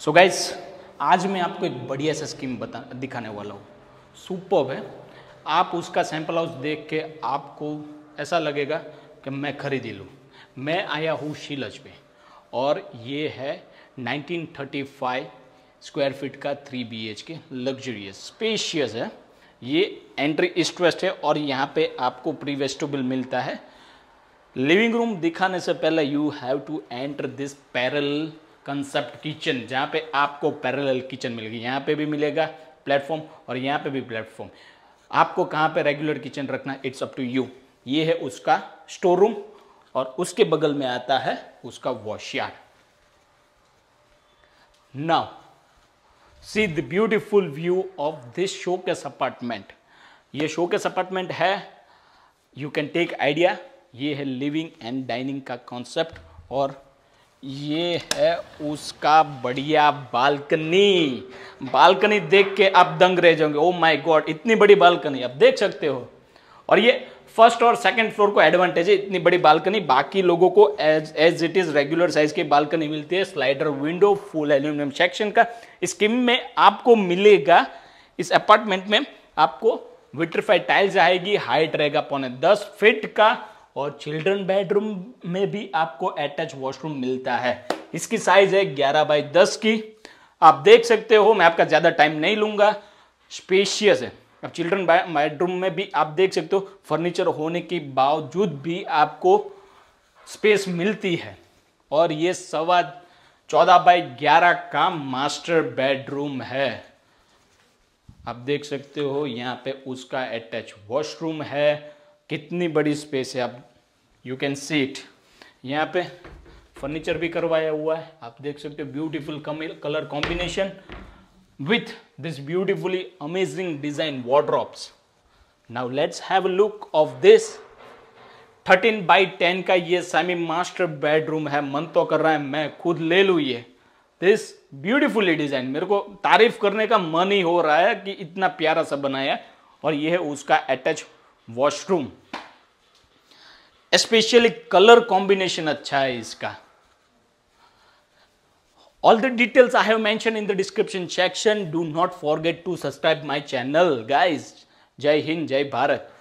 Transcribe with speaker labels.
Speaker 1: सो so guys आज मैं आपको एक बढ़िया सा स्कीम बता दिखाने वाला हूँ सुपर है आप उसका सैंपल हाउस देख के आपको ऐसा लगेगा कि मैं खरीद ही लूँ मैं आया हूँ शीलज पे और ये है 1935 स्क्वायर फीट का 3 B H K luxurious spacious है ये एंट्री ईस्ट वेस्ट है और यहाँ पे आपको प्री वेस्टेबल मिलता है लिविंग रूम दिखाने से पहले you have to enter this parallel concept kitchen जहाँ पे आपको पैरेलल किचन मिलेगी यहाँ पे भी मिलेगा प्लेटफॉर्म और यहाँ पे भी प्लेटफॉर्म आपको कहाँ पे रेगुलर किचन रखना इट्स अप टू यू ये है उसका स्टोर रूम और उसके बगल में आता है उसका yard now see the beautiful view of this show apartment ये शोकेस अपार्टमेंट है यू कैन टेक आइडिया ये है लिविंग एंड डाइनिंग का कॉन्सेप्ट और ये है उसका बढ़िया बालकनी बालकनी देख के आप दंग रह जाओगे ओ माय गॉड इतनी बड़ी बालकनी आप देख सकते हो और ये फर्स्ट और सेकंड फ्लोर को एडवांटेज है इतनी बड़ी बालकनी बाकी लोगों को as as it is regular size की बालकनी मिलती है slider window full aluminium section का स्कीम में आपको मिलेगा इस अपार्टमेंट में आपको विट्रीफाइड टाइल्स आएगी हाइट रहेगा पौने दस फिट का और चिल्ड्रन बेडरूम में भी आपको अटैच वॉशरूम मिलता है इसकी साइज है 11 बाई 10 की आप देख सकते हो मैं आपका ज़्यादा टाइम नहीं लूँगा स्पेशियस है अब चिल्ड्रन बेडरूम में भी आप देख सकते हो फर्नीचर होने के बावजूद भी आपको स्पेस मिलती है और ये सवा चौदह बाई ग्यारह का मास्टर बेडरूम है आप देख सकते हो यहाँ पे उसका अटैच वॉशरूम है कितनी बड़ी स्पेस है आप यू कैन सी इट यहाँ पे फर्नीचर भी करवाया हुआ है आप देख सकते हो beautiful colour combination with this beautifully amazing design wardrobes now let's have a look of this 13 by 10 का ये सेमी मास्टर बेडरूम है मन तो कर रहा है मैं खुद ले लू ये दिस ब्यूटीफुली डिजाइन मेरे को तारीफ करने का मन ही हो रहा है कि इतना प्यारा सा बनाया और ये है उसका attach washroom specially colour combination अच्छा है इसका all the details I have mention in the description section do not forget to subscribe my channel guys जय हिंद जय भारत